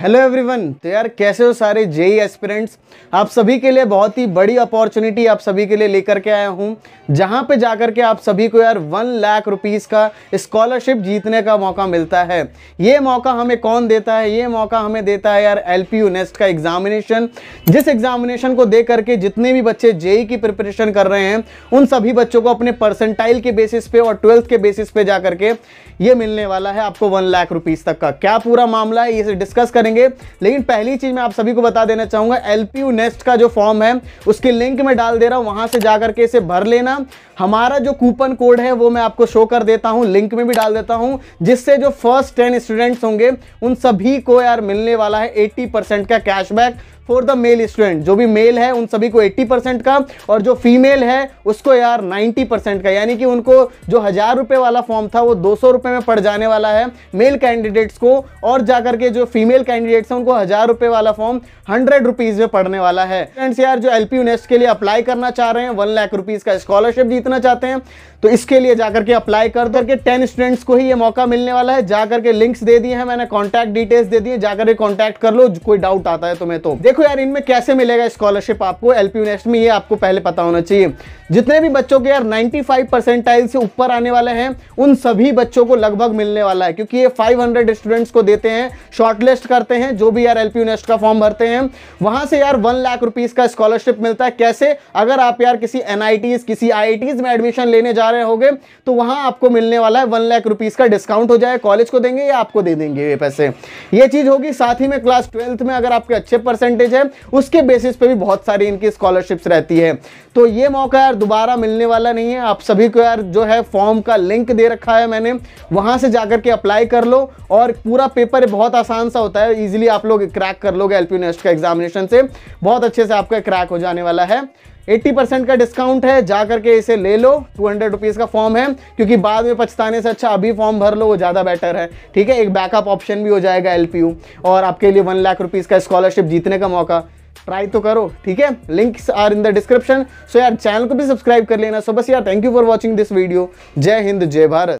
hello everyone तो यार कैसे हो सारे जेई एस्पिरेंट्स e आप सभी के लिए बहुत ही बड़ी अपॉर्चुनिटी आप सभी के लिए लेकर के आया हूँ जहाँ पे जाकर के आप सभी को यार वन लाख रुपीस का स्कॉलरशिप जीतने का मौका मिलता है ये मौका हमें कौन देता है ये मौका हमें देता है यार एल पी नेस्ट का एग्जामिनेशन जिस एग्जामिनेशन को दे करके जितने भी बच्चे जेई e की प्रिपरेशन कर रहे हैं उन सभी बच्चों को अपने परसेंटाइल के बेसिस पे और ट्वेल्थ के बेसिस पे जा करके ये मिलने वाला है आपको वन लाख रुपीज़ तक का क्या पूरा मामला है ये डिस्कस कर करेंगे लेकिन पहली चीज़ मैं आप सभी को बता देना चाहूंगा एल नेस्ट का जो फॉर्म है उसके लिंक में डाल दे रहा हूं वहां से जाकर के इसे भर लेना हमारा जो कूपन कोड है वो मैं आपको शो कर देता हूं लिंक में भी डाल देता हूं जिससे जो फर्स्ट टेन स्टूडेंट्स होंगे उन सभी को यार मिलने वाला है एट्टी का cashback for the male student जो भी मेल है उन सभी को 80 परसेंट का और जो फीमेल है उसको यार 90 परसेंट का यानी कि उनको जो हज़ार रुपए वाला फॉर्म था वो दो सौ में पड़ जाने वाला है मेल कैंडिडेट्स को और जाकर के जो फीमेल कैंडिडेट्स हैं उनको हज़ार रुपए वाला फॉर्म हंड्रेड रुपीज़ में पड़ने वाला है फ्रेंड्स यार जो एल पी के लिए अप्लाई करना चाह रहे हैं वन लाख रुपीज़ का स्कॉलरशिप जीतना चाहते हैं तो इसके लिए जाकर के अप्लाई कर करके टेन स्टूडेंट्स को ही ये मौका मिलने वाला है जाकर के लिंक्स दे दिए हैं मैंने कॉन्टैक्ट डिटेल्स दे दिए जाकर के कॉन्टैक्ट कर लो कोई डाउट आता है तुम्हें तो, तो देखो देखो यार इनमें कैसे मिलेगा स्कॉलरशिप आपको एल पी नेक्स्ट में ये आपको पहले पता होना चाहिए जितने भी बच्चों के यार 95 परसेंटाइल से ऊपर आने वाले हैं उन सभी बच्चों को लगभग मिलने वाला है क्योंकि ये 500 स्टूडेंट्स को देते हैं शॉर्टलिस्ट करते हैं जो भी यार एल पी नेक्स्ट का फॉर्म भरते हैं वहां से यार वन लाख रुपीज़ का स्कॉलरशिप मिलता है कैसे अगर आप यार किसी एन किसी आई में एडमिशन लेने जा रहे हो तो वहां आपको मिलने वाला है वन लाख रुपीज़ का डिस्काउंट हो जाए कॉलेज को देंगे या आपको दे देंगे ये पैसे ये चीज़ होगी साथ ही में क्लास ट्वेल्थ में अगर आपके अच्छे परसेंटेज परसेंटेज है उसके बेसिस पे भी बहुत सारी इनकी स्कॉलरशिप्स रहती है तो ये मौका यार दोबारा मिलने वाला नहीं है आप सभी को यार जो है फॉर्म का लिंक दे रखा है मैंने वहाँ से जाकर के अप्लाई कर लो और पूरा पेपर बहुत आसान सा होता है ईजिली आप लोग क्रैक कर लोगे एल का एग्जामिनेशन से बहुत अच्छे से आपका क्रैक हो जाने वाला है 80% का डिस्काउंट है जा करके इसे ले लो टू हंड्रेड रुपीज़ का फॉर्म है क्योंकि बाद में पछताने से अच्छा अभी फॉर्म भर लो वो ज़्यादा बेटर है ठीक है एक बैकअप ऑप्शन भी हो जाएगा एल और आपके लिए वन लाख रुपीज़ का स्कॉलरशिप जीतने का मौका ट्राई तो करो ठीक है links are in the description so यार चैनल को भी सब्सक्राइब कर लेना सो बस यार thank you for watching this video जय हिंद जय भारत